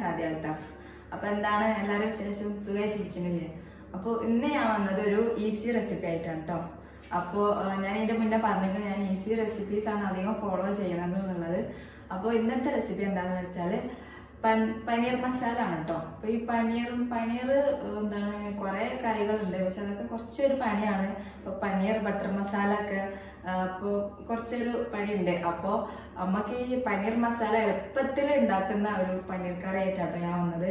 സാധ്യത കേട്ടോ അപ്പൊ എന്താണ് എല്ലാരും വിശേഷം സുഖമായിട്ടിരിക്കുന്നില്ലേ അപ്പോൾ ഇന്ന് ഞാൻ വന്നത് ഒരു ഈസി റെസിപ്പി ആയിട്ടാണ് കേട്ടോ അപ്പോൾ ഞാൻ ഇതിൻ്റെ മുന്നേ പറഞ്ഞിട്ട് ഞാൻ ഈസി റെസിപ്പീസ് ആണ് അധികം ഫോളോ ചെയ്യണത് എന്നുള്ളത് അപ്പോൾ ഇന്നത്തെ റെസിപ്പി എന്താണെന്ന് വെച്ചാൽ പനീർ മസാല ആണ് കേട്ടോ അപ്പോൾ ഈ പനീറും പനീർ എന്താണ് കുറേ കറികളുണ്ട് പക്ഷെ അതൊക്കെ കുറച്ചൊരു പനിയാണ് ഇപ്പൊ പനീർ ബട്ടർ മസാല ഒക്കെ അപ്പോൾ കുറച്ചൊരു പണിയുണ്ട് അപ്പോൾ അമ്മക്ക് ഈ പനീർ മസാല എളുപ്പത്തിൽ ഉണ്ടാക്കുന്ന ഒരു പനീർ കറി ആയിട്ടാണ് ഞാൻ വന്നത്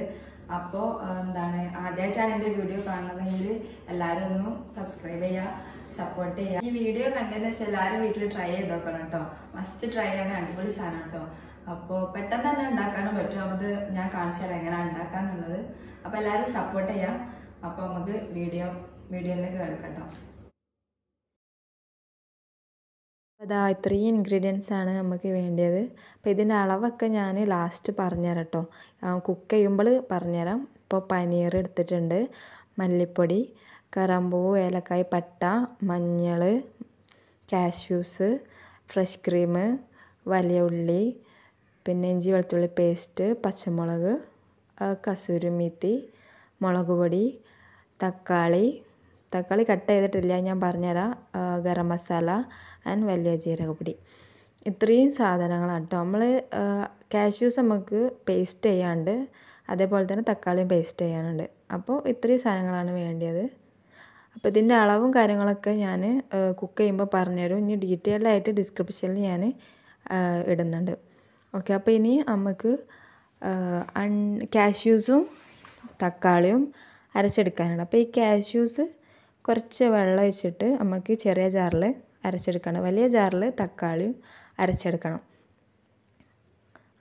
അപ്പോൾ എന്താണ് ആദ്യമായിട്ടാണ് എൻ്റെ വീഡിയോ കാണുന്നതെങ്കിൽ എല്ലാവരും ഒന്ന് സബ്സ്ക്രൈബ് ചെയ്യുക സപ്പോർട്ട് ചെയ്യുക ഈ വീഡിയോ കണ്ടതെന്ന് വെച്ചാൽ എല്ലാവരും വീട്ടിൽ ട്രൈ ചെയ്ത് നോക്കണം കേട്ടോ മസ്റ്റ് ട്രൈ ചെയ്യണ അടിപൊളി സാധനം കേട്ടോ അപ്പോൾ പെട്ടെന്ന് തന്നെ ഉണ്ടാക്കാനും പറ്റും അത് ഞാൻ കാണിച്ചു തരാം എങ്ങനെയാണ് ഉണ്ടാക്കാന്നുള്ളത് അപ്പോൾ എല്ലാവരും സപ്പോർട്ട് ചെയ്യാം അപ്പോൾ നമുക്ക് വീഡിയോ വീഡിയോയിലേക്ക് കിടക്കട്ടോ അതാ ഇത്രയും ഇൻഗ്രീഡിയൻസ് ആണ് നമുക്ക് വേണ്ടത് അപ്പോൾ ഇതിൻ്റെ അളവൊക്കെ ഞാൻ ലാസ്റ്റ് പറഞ്ഞുതരാം കേട്ടോ കുക്ക് ചെയ്യുമ്പോൾ പറഞ്ഞുതരാം ഇപ്പോൾ പനീർ എടുത്തിട്ടുണ്ട് മല്ലിപ്പൊടി കറമ്പൂ ഏലക്കായ് പട്ട മഞ്ഞൾ കാഷ്യൂസ് ഫ്രഷ് ക്രീം വലിയ ഉള്ളി പിന്നെ ഇഞ്ചി വെളുത്തുള്ളി പേസ്റ്റ് പച്ചമുളക് കസൂരി കസൂരിമീത്തി മുളക് പൊടി തക്കാളി തക്കാളി കട്ട് ചെയ്തിട്ടില്ല ഞാൻ പറഞ്ഞുതരാം ഗരം മസാല ആൻഡ് വലിയ ജീരകപ്പൊടി ഇത്രയും സാധനങ്ങളാണ് കേട്ടോ നമ്മൾ കാഷ്യൂസ് നമുക്ക് പേസ്റ്റ് ചെയ്യാണ്ട് അതേപോലെ തന്നെ തക്കാളിയും പേസ്റ്റ് ചെയ്യാനുണ്ട് അപ്പോൾ ഇത്രയും സാധനങ്ങളാണ് വേണ്ടത് അപ്പോൾ ഇതിൻ്റെ അളവും കാര്യങ്ങളൊക്കെ ഞാൻ കുക്ക് ചെയ്യുമ്പോൾ പറഞ്ഞുതരും ഇനി ഡീറ്റെയിൽഡ് ആയിട്ട് ഡിസ്ക്രിപ്ഷനിൽ ഞാൻ ഇടുന്നുണ്ട് ഓക്കെ അപ്പോൾ ഇനി നമുക്ക് അൺ കാഷ്യൂസും തക്കാളിയും അരച്ചെടുക്കാനാണ് അപ്പോൾ ഈ കാഷ്യൂസ് കുറച്ച് വെള്ളം ഒഴിച്ചിട്ട് നമുക്ക് ചെറിയ ജാറിൽ അരച്ചെടുക്കണം വലിയ ജാറിൽ തക്കാളിയും അരച്ചെടുക്കണം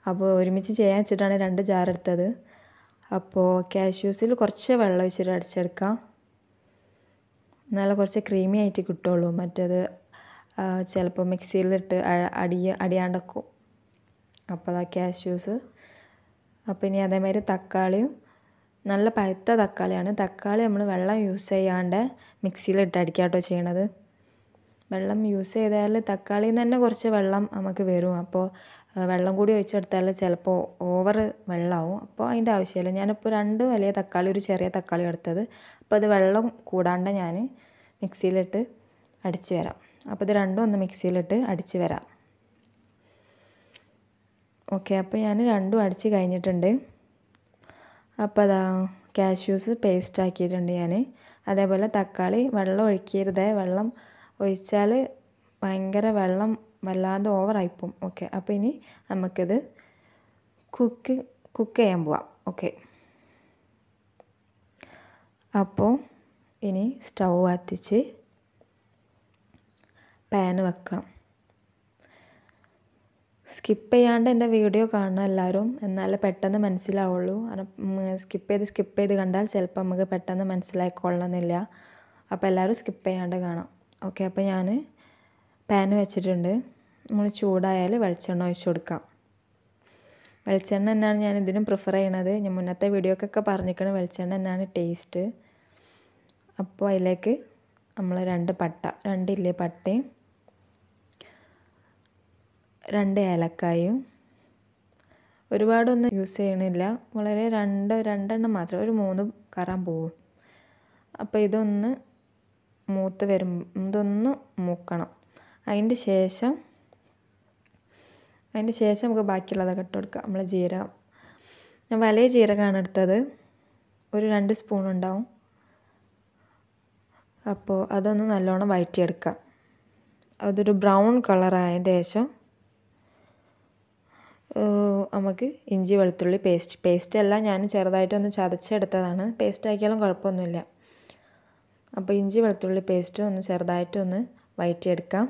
അപ്പോൾ ഒരുമിച്ച് ചെയ്യാൻ വെച്ചിട്ടാണ് രണ്ട് ജാർ എടുത്തത് അപ്പോൾ കാഷ്യൂസിൽ കുറച്ച് വെള്ളം ഒഴിച്ചിട്ട് അടിച്ചെടുക്കാം നല്ല കുറച്ച് ക്രീമി ആയിട്ട് കിട്ടുള്ളൂ മറ്റേത് ചിലപ്പോൾ മിക്സിയിലിട്ട് അടിയ അടിയാണ്ടക്കും അപ്പോൾ അതാ കാഷ്യൂസ് അപ്പോൾ ഇനി അതേമാതിരി തക്കാളിയും നല്ല പഴുത്ത തക്കാളിയാണ് തക്കാളി നമ്മൾ വെള്ളം യൂസ് ചെയ്യാണ്ട് മിക്സിയിൽ മിക്സിയിലിട്ടടിക്കുക കേട്ടോ ചെയ്യണത് വെള്ളം യൂസ് ചെയ്താൽ തക്കാളിയിൽ നിന്ന് തന്നെ കുറച്ച് വെള്ളം നമുക്ക് വരും അപ്പോൾ വെള്ളം കൂടി ഒഴിച്ചെടുത്താൽ ചിലപ്പോൾ ഓവർ വെള്ളമാവും അപ്പോൾ അതിൻ്റെ ആവശ്യമില്ല ഞാനിപ്പോൾ രണ്ട് വലിയ തക്കാളി ഒരു ചെറിയ തക്കാളി എടുത്തത് അപ്പോൾ അത് വെള്ളം കൂടാണ്ട് ഞാൻ മിക്സിയിലിട്ട് അടിച്ച് വരാം അപ്പോൾ ഇത് രണ്ടും ഒന്ന് മിക്സിയിലിട്ട് അടിച്ച് വരാം ഓക്കെ അപ്പോൾ ഞാൻ രണ്ടും അടിച്ച് കഴിഞ്ഞിട്ടുണ്ട് അപ്പോൾ അതാ കാഷ്യൂസ് പേസ്റ്റ് ആക്കിയിട്ടുണ്ട് ഞാൻ അതേപോലെ തക്കാളി വെള്ളം ഒഴിക്കരുതേ വെള്ളം ഒഴിച്ചാൽ ഭയങ്കര വെള്ളം വല്ലാതെ ഓവറായിപ്പോവും ഓക്കെ അപ്പോൾ ഇനി നമുക്കിത് കുക്ക് കുക്ക് ചെയ്യാൻ പോവാം ഓക്കെ അപ്പോൾ ഇനി സ്റ്റൗ കത്തിച്ച് പാൻ വെക്കാം സ്കിപ്പ് ചെയ്യാണ്ട് എൻ്റെ വീഡിയോ കാണണം എല്ലാവരും എന്നാലേ പെട്ടെന്ന് മനസ്സിലാവുള്ളൂ കാരണം സ്കിപ്പ് ചെയ്ത് സ്കിപ്പ് ചെയ്ത് കണ്ടാൽ ചിലപ്പോൾ നമുക്ക് പെട്ടെന്ന് മനസ്സിലായിക്കൊള്ളണമെന്നില്ല അപ്പോൾ എല്ലാവരും സ്കിപ്പ് ചെയ്യാണ്ട് കാണാം ഓക്കെ അപ്പോൾ ഞാൻ പാൻ വെച്ചിട്ടുണ്ട് നമ്മൾ ചൂടായാൽ വെളിച്ചെണ്ണ ഒഴിച്ചു കൊടുക്കാം വെളിച്ചെണ്ണ തന്നെയാണ് ഞാൻ ഇതിനും പ്രിഫർ ചെയ്യണത് ഞാൻ മുന്നത്തെ വീഡിയോക്കൊക്കെ പറഞ്ഞിരിക്കണം വെളിച്ചെണ്ണ തന്നെയാണ് ടേസ്റ്റ് അപ്പോൾ അതിലേക്ക് നമ്മൾ രണ്ട് പട്ട രണ്ടില്ലേ പട്ടയും രണ്ട് ഏലക്കായും ഒരുപാടൊന്നും യൂസ് ചെയ്യണില്ല വളരെ രണ്ട് രണ്ടെണ്ണം മാത്രം ഒരു മൂന്ന് കറാൻ പോവും അപ്പോൾ ഇതൊന്ന് മൂത്ത് വരും ഇതൊന്ന് മൂക്കണം അതിൻ്റെ ശേഷം അതിൻ്റെ ശേഷം നമുക്ക് ബാക്കിയുള്ളതൊക്കെ ഇട്ട് കൊടുക്കാം നമ്മൾ ജീരകം ഞാൻ വലിയ ജീരകമാണ് എടുത്തത് ഒരു രണ്ട് സ്പൂൺ ഉണ്ടാവും അപ്പോൾ അതൊന്ന് നല്ലോണം വഴറ്റിയെടുക്കാം അതൊരു ബ്രൗൺ കളറായതിൻ്റെ ശേഷം നമുക്ക് ഇഞ്ചി വെളുത്തുള്ളി പേസ്റ്റ് പേസ്റ്റ് എല്ലാം ഞാൻ ചെറുതായിട്ടൊന്ന് ചതച്ചെടുത്തതാണ് പേസ്റ്റ് ആക്കിയാലും കുഴപ്പമൊന്നുമില്ല അപ്പോൾ ഇഞ്ചി വെളുത്തുള്ളി പേസ്റ്റ് ഒന്ന് ചെറുതായിട്ടൊന്ന് വയറ്റിയെടുക്കാം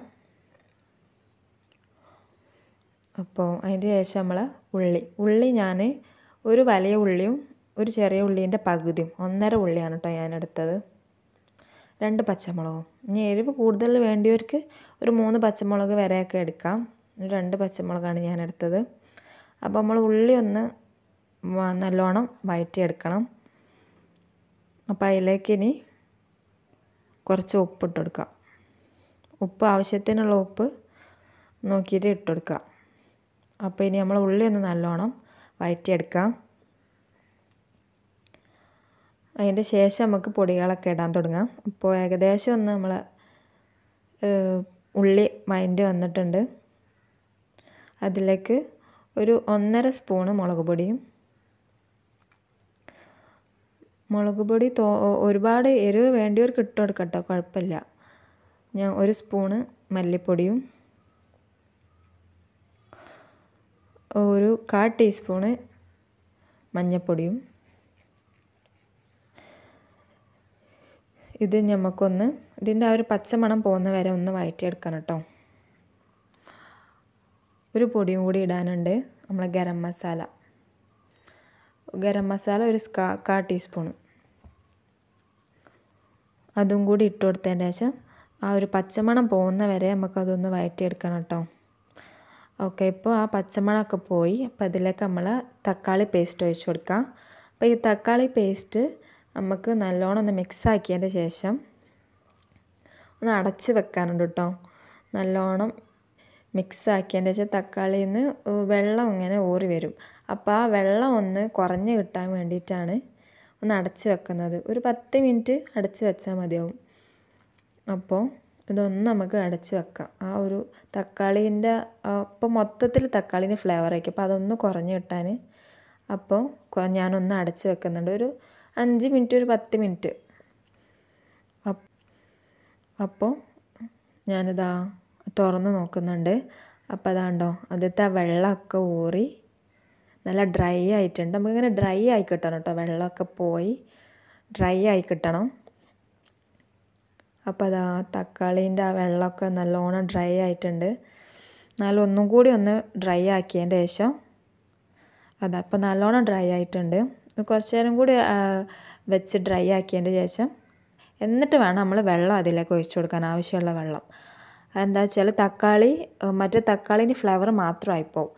അപ്പോൾ അതിൻ്റെ ശേഷം നമ്മൾ ഉള്ളി ഉള്ളി ഞാൻ ഒരു വലിയ ഉള്ളിയും ഒരു ചെറിയ ഉള്ളീൻ്റെ പകുതിയും ഒന്നര ഉള്ളിയാണ് കേട്ടോ ഞാൻ എടുത്തത് രണ്ട് പച്ചമുളകും ഇനി എരിവ് കൂടുതൽ വേണ്ടിയവർക്ക് ഒരു മൂന്ന് പച്ചമുളക് വരെയൊക്കെ എടുക്കാം രണ്ട് പച്ചമുളകാണ് ഞാൻ എടുത്തത് അപ്പോൾ നമ്മൾ ഉള്ളി ഒന്ന് നല്ലോണം വയറ്റിയെടുക്കണം അപ്പോൾ അതിലേക്ക് ഇനി കുറച്ച് ഉപ്പ് ഇട്ടെടുക്കുക ഉപ്പ് ആവശ്യത്തിനുള്ള ഉപ്പ് നോക്കിയിട്ട് ഇട്ടെടുക്കുക അപ്പോൾ ഇനി നമ്മൾ ഉള്ളി ഒന്ന് നല്ലോണം വയറ്റിയെടുക്കാം അതിൻ്റെ ശേഷം നമുക്ക് പൊടികളൊക്കെ ഇടാൻ തുടങ്ങാം അപ്പോൾ ഏകദേശം ഒന്ന് നമ്മൾ ഉള്ളി മൈൻഡ് വന്നിട്ടുണ്ട് അതിലേക്ക് ഒരു ഒന്നര സ്പൂണ് മുളക് പൊടിയും മുളക് പൊടി തോ ഒരുപാട് എരിവ് വേണ്ടിയവർക്ക് ഇട്ട് കുഴപ്പമില്ല ഞാൻ ഒരു സ്പൂണ് മല്ലിപ്പൊടിയും ഒരു കാ ടീസ്പൂണ് മഞ്ഞൾപ്പൊടിയും ഇത് നമുക്കൊന്ന് ഇതിൻ്റെ ആ ഒരു പച്ചമണം പോകുന്ന വരെ ഒന്ന് വയറ്റിയെടുക്കണം കേട്ടോ ഒരു പൊടിയും കൂടി ഇടാനുണ്ട് നമ്മളെ ഗരം മസാല ഗരം മസാല ഒരു കാ ടീസ്പൂണ് അതും കൂടി ഇട്ട് കൊടുത്തതിൻ്റെ ശേഷം ആ ഒരു പച്ചമണം പോകുന്ന വരെ നമുക്കതൊന്ന് വയറ്റിയെടുക്കണം കേട്ടോ ഓക്കെ ഇപ്പോൾ ആ പച്ചമണമൊക്കെ പോയി അപ്പോൾ അതിലേക്ക് നമ്മൾ തക്കാളി പേസ്റ്റ് ഒഴിച്ചു കൊടുക്കാം അപ്പോൾ ഈ തക്കാളി പേസ്റ്റ് നമുക്ക് നല്ലോണം ഒന്ന് മിക്സ് ആക്കിയതിൻ്റെ ശേഷം ഒന്ന് അടച്ച് വെക്കാനുണ്ട് കേട്ടോ നല്ലോണം മിക്സാക്കി എന്താ വെച്ചാൽ തക്കാളിയിൽ നിന്ന് വെള്ളം ഇങ്ങനെ ഊറി വരും അപ്പോൾ ആ വെള്ളം ഒന്ന് കുറഞ്ഞ് കിട്ടാൻ വേണ്ടിയിട്ടാണ് ഒന്ന് അടച്ച് വെക്കുന്നത് ഒരു പത്ത് മിനിറ്റ് അടച്ച് വെച്ചാൽ മതിയാവും അപ്പോൾ ഇതൊന്ന് നമുക്ക് അടച്ച് വെക്കാം ആ ഒരു തക്കാളീൻ്റെ അപ്പോൾ മൊത്തത്തിൽ തക്കാളീൻ്റെ ഫ്ലേവർ ആയിരിക്കും അപ്പോൾ അതൊന്ന് കുറഞ്ഞ് കിട്ടാൻ അപ്പോൾ ഞാനൊന്ന് അടച്ച് വെക്കുന്നുണ്ട് ഒരു അഞ്ച് മിനിറ്റ് ഒരു പത്ത് മിനിറ്റ് അപ്പോൾ ഞാനിതാ തുറന്ന് നോക്കുന്നുണ്ട് അപ്പോൾ അതാണ്ടോ അതിലത്തെ ആ വെള്ളമൊക്കെ ഊറി നല്ല ഡ്രൈ ആയിട്ടുണ്ട് നമുക്കിങ്ങനെ ഡ്രൈ ആയി കിട്ടണം കേട്ടോ വെള്ളമൊക്കെ പോയി ഡ്രൈ ആയി കിട്ടണം അപ്പോൾ അതാ തക്കാളീൻ്റെ ആ വെള്ളമൊക്കെ നല്ലോണം ഡ്രൈ ആയിട്ടുണ്ട് എന്നാലും ഒന്നും കൂടി ഒന്ന് ഡ്രൈ ആക്കിയതിൻ്റെ ശേഷം അതാ ഇപ്പോൾ നല്ലോണം ഡ്രൈ ആയിട്ടുണ്ട് കുറച്ച് നേരം കൂടി വെച്ച് ഡ്രൈ ആക്കിയതിൻ്റെ ശേഷം എന്നിട്ട് വേണം നമ്മൾ വെള്ളം അതിലേക്ക് ഒഴിച്ചു കൊടുക്കാൻ ആവശ്യമുള്ള വെള്ളം എന്താ വെച്ചാൽ തക്കാളി മറ്റേ തക്കാളീൻ്റെ ഫ്ലേവർ പോകും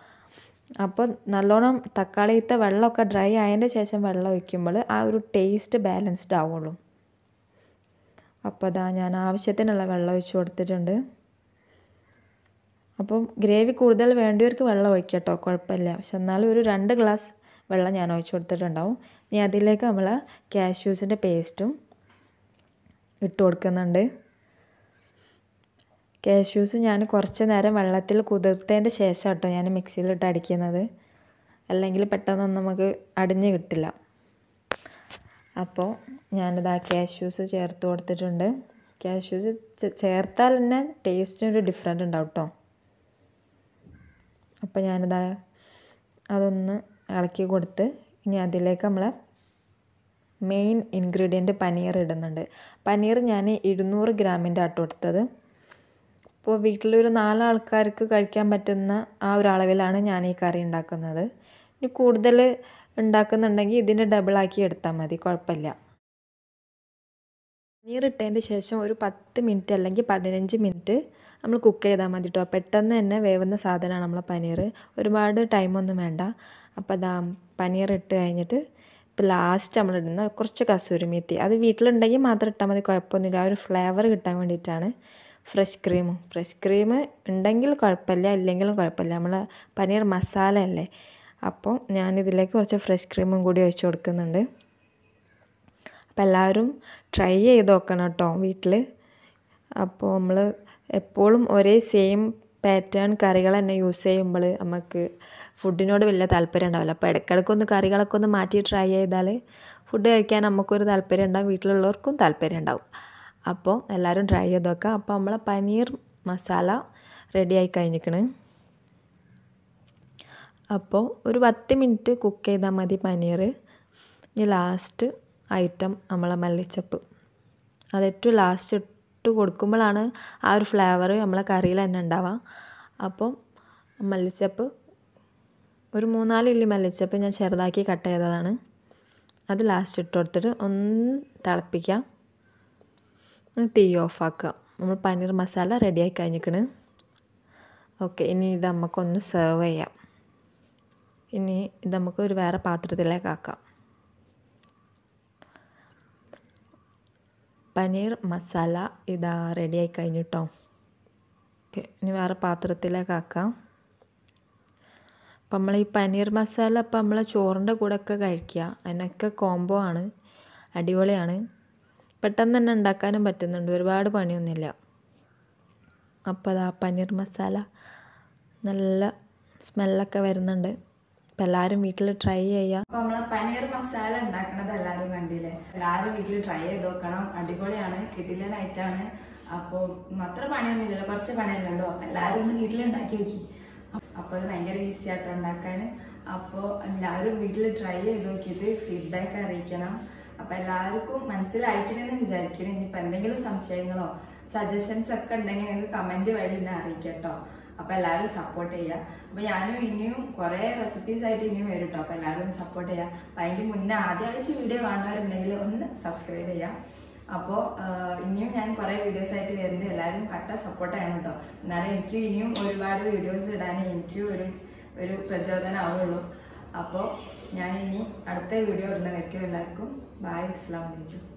അപ്പോൾ നല്ലോണം തക്കാളിയിലത്തെ വെള്ളമൊക്കെ ഡ്രൈ ആയതിൻ്റെ ശേഷം വെള്ളം ഒഴിക്കുമ്പോൾ ആ ഒരു ടേസ്റ്റ് ബാലൻസ്ഡ് ആവുള്ളൂ അപ്പോൾ അതാ ഞാൻ ആവശ്യത്തിനുള്ള വെള്ളം ഒഴിച്ച് കൊടുത്തിട്ടുണ്ട് അപ്പം ഗ്രേവി കൂടുതൽ വേണ്ടിയവർക്ക് വെള്ളം ഒഴിക്കാം കേട്ടോ കുഴപ്പമില്ല പക്ഷെ എന്നാലും ഒരു രണ്ട് ഗ്ലാസ് വെള്ളം ഞാൻ ഒഴിച്ച് കൊടുത്തിട്ടുണ്ടാവും ഇനി അതിലേക്ക് നമ്മൾ കാഷ്യൂസിൻ്റെ പേസ്റ്റും ഇട്ട് കൊടുക്കുന്നുണ്ട് കാഷ്യൂസ് ഞാൻ കുറച്ച് നേരം വെള്ളത്തിൽ കുതിർത്തതിൻ്റെ ശേഷം കേട്ടോ ഞാൻ മിക്സിയിലിട്ട് അടിക്കുന്നത് അല്ലെങ്കിൽ പെട്ടെന്നൊന്നും നമുക്ക് അടിഞ്ഞ് കിട്ടില്ല അപ്പോൾ ആ കാഷ്യൂസ് ചേർത്ത് കൊടുത്തിട്ടുണ്ട് കാഷ്യൂസ് ചേർത്താൽ തന്നെ ഒരു ഡിഫറെൻ്റ് ഉണ്ടാവും കേട്ടോ അപ്പോൾ ഞാനിത് അതൊന്ന് ഇളക്കി കൊടുത്ത് ഇനി അതിലേക്ക് നമ്മൾ മെയിൻ ഇൻഗ്രീഡിയൻറ്റ് പനീർ ഇടുന്നുണ്ട് പനീർ ഞാൻ ഇരുന്നൂറ് ഗ്രാമിൻ്റെ ആട്ടോ എടുത്തത് ഇപ്പോൾ വീട്ടിലൊരു നാലാൾക്കാർക്ക് കഴിക്കാൻ പറ്റുന്ന ആ ഒരു അളവിലാണ് ഞാൻ ഈ കറി ഉണ്ടാക്കുന്നത് ഇനി കൂടുതൽ ഉണ്ടാക്കുന്നുണ്ടെങ്കിൽ ഇതിൻ്റെ ഡബിളാക്കി എടുത്താൽ മതി കുഴപ്പമില്ല നീറിട്ടതിന് ശേഷം ഒരു പത്ത് മിനിറ്റ് അല്ലെങ്കിൽ പതിനഞ്ച് മിനിറ്റ് നമ്മൾ കുക്ക് ചെയ്താൽ മതി കേട്ടോ പെട്ടെന്ന് തന്നെ വേവുന്ന സാധനമാണ് നമ്മളെ പനീർ ഒരുപാട് ടൈമൊന്നും വേണ്ട അപ്പോൾ അതാ പനീർ ഇട്ട് കഴിഞ്ഞിട്ട് ഇപ്പോൾ ലാസ്റ്റ് നമ്മൾ കുറച്ച് കുറച്ച് കസൂരിമേത്തി അത് വീട്ടിലുണ്ടെങ്കിൽ മാത്രം ഇട്ടാൽ മതി കുഴപ്പമൊന്നുമില്ല ആ ഒരു ഫ്ലേവർ കിട്ടാൻ വേണ്ടിയിട്ടാണ് ഫ്രഷ് ക്രീം ഫ്രഷ് ക്രീം ഉണ്ടെങ്കിൽ കുഴപ്പമില്ല ഇല്ലെങ്കിലും കുഴപ്പമില്ല നമ്മൾ പനീർ മസാല അല്ലേ അപ്പോൾ ഞാനിതിലേക്ക് കുറച്ച് ഫ്രഷ് ക്രീമും കൂടി ഒഴിച്ച് കൊടുക്കുന്നുണ്ട് അപ്പോൾ എല്ലാവരും ട്രൈ ചെയ്ത് നോക്കണം കേട്ടോ വീട്ടിൽ അപ്പോൾ നമ്മൾ എപ്പോഴും ഒരേ സെയിം പാറ്റേൺ കറികൾ തന്നെ യൂസ് ചെയ്യുമ്പോൾ നമുക്ക് ഫുഡിനോട് വലിയ താല്പര്യം ഉണ്ടാവില്ല അപ്പോൾ ഇടയ്ക്കിടയ്ക്ക് ഒന്ന് കറികളൊക്കെ ഒന്ന് മാറ്റി ട്രൈ ചെയ്താൽ ഫുഡ് കഴിക്കാൻ നമുക്കൊരു താല്പര്യം ഉണ്ടാവും വീട്ടിലുള്ളവർക്കും താല്പര്യം ഉണ്ടാവും അപ്പോൾ എല്ലാവരും ട്രൈ ചെയ്ത് നോക്കുക അപ്പോൾ നമ്മളെ പനീർ മസാല റെഡിയായി കഴിഞ്ഞിരിക്കണ് അപ്പോൾ ഒരു പത്ത് മിനിറ്റ് കുക്ക് ചെയ്താൽ മതി പനീർ ഇനി ലാസ്റ്റ് ഐറ്റം നമ്മളെ മല്ലിച്ചപ്പ് അത് ഏറ്റവും ലാസ്റ്റ് ഇട്ട് കൊടുക്കുമ്പോഴാണ് ആ ഒരു ഫ്ലേവർ നമ്മളെ കറിയിൽ തന്നെ ഉണ്ടാവാം അപ്പോൾ മല്ലിച്ചപ്പ് ഒരു മൂന്നാല് ഇല്ലി മല്ലിച്ചപ്പ് ഞാൻ ചെറുതാക്കി കട്ട് ചെയ്തതാണ് അത് ലാസ്റ്റ് ഇട്ട് കൊടുത്തിട്ട് ഒന്ന് തിളപ്പിക്കാം തീ ആക്കുക നമ്മൾ പനീർ മസാല റെഡിയായി കഴിഞ്ഞിരിക്കണ് ഓക്കെ ഇനി ഇത് നമുക്കൊന്ന് സെർവ് ചെയ്യാം ഇനി ഇത് നമുക്ക് ഒരു വേറെ പാത്രത്തിലേക്ക് ആക്കാം പനീർ മസാല ഇതാ റെഡിയായി ആയി കഴിഞ്ഞിട്ടോ ഓക്കെ ഇനി വേറെ പാത്രത്തിലേക്ക് ആക്കാം അപ്പം നമ്മൾ ഈ പനീർ മസാല അപ്പം നമ്മൾ ചോറിൻ്റെ ഒക്കെ കഴിക്കുക അതിനൊക്കെ കോംബോ ആണ് അടിപൊളിയാണ് പെട്ടെന്ന് തന്നെ ഉണ്ടാക്കാനും പറ്റുന്നുണ്ട് ഒരുപാട് പണിയൊന്നുമില്ല അപ്പോൾ അതാ പനീർ മസാല നല്ല സ്മെല്ലൊക്കെ വരുന്നുണ്ട് അപ്പം എല്ലാവരും വീട്ടിൽ ട്രൈ ചെയ്യുക അപ്പോൾ നമ്മൾ പനീർ മസാല ഉണ്ടാക്കണത് എല്ലാവരും കണ്ടില്ലേ എല്ലാവരും വീട്ടിൽ ട്രൈ ചെയ്ത് നോക്കണം അടിപൊളിയാണ് നൈറ്റാണ് അപ്പോൾ അത്ര പണിയൊന്നുമില്ല കുറച്ച് പണിയല്ലേ ഉള്ളൂ എല്ലാവരും ഒന്ന് വീട്ടിലുണ്ടാക്കി നോക്കി അപ്പോൾ അത് ഭയങ്കര ഈസി ആയിട്ട് ഉണ്ടാക്കാൻ അപ്പോൾ എല്ലാവരും വീട്ടിൽ ട്രൈ ചെയ്ത് നോക്കിയിട്ട് ഫീഡ്ബാക്ക് അറിയിക്കണം അപ്പൊ എല്ലാവർക്കും മനസ്സിലായിരിക്കണമെന്ന് വിചാരിക്കണം ഇനിയിപ്പൊ എന്തെങ്കിലും സംശയങ്ങളോ സജഷൻസ് ഒക്കെ ഉണ്ടെങ്കിൽ നിങ്ങൾക്ക് കമന്റ് വഴി എന്നെ അറിയിക്കട്ടോ അപ്പോൾ എല്ലാവരും സപ്പോർട്ട് ചെയ്യുക അപ്പോൾ ഞാനും ഇനിയും കുറേ റെസിപ്പീസ് ആയിട്ട് ഇനിയും വരും കേട്ടോ അപ്പോൾ എല്ലാവരും സപ്പോർട്ട് ചെയ്യുക അപ്പൊ അതിന്റെ മുന്നേ ആദ്യമായിട്ട് വീഡിയോ കാണുന്നവരുണ്ടെങ്കിൽ ഒന്ന് സബ്സ്ക്രൈബ് ചെയ്യാം അപ്പോൾ ഇനിയും ഞാൻ കുറേ വീഡിയോസ് ആയിട്ട് വരുന്നത് എല്ലാവരും കട്ട സപ്പോർട്ട് ആണ് കേട്ടോ എന്നാലും എനിക്ക് ഇനിയും ഒരുപാട് വീഡിയോസ് ഇടാൻ എനിക്ക് ഒരു ഒരു പ്രചോദനമാവുള്ളൂ അപ്പോൾ ഞാൻ ഇനി അടുത്ത വീഡിയോ വയ്ക്കും എല്ലാവർക്കും बाय अस्सलाम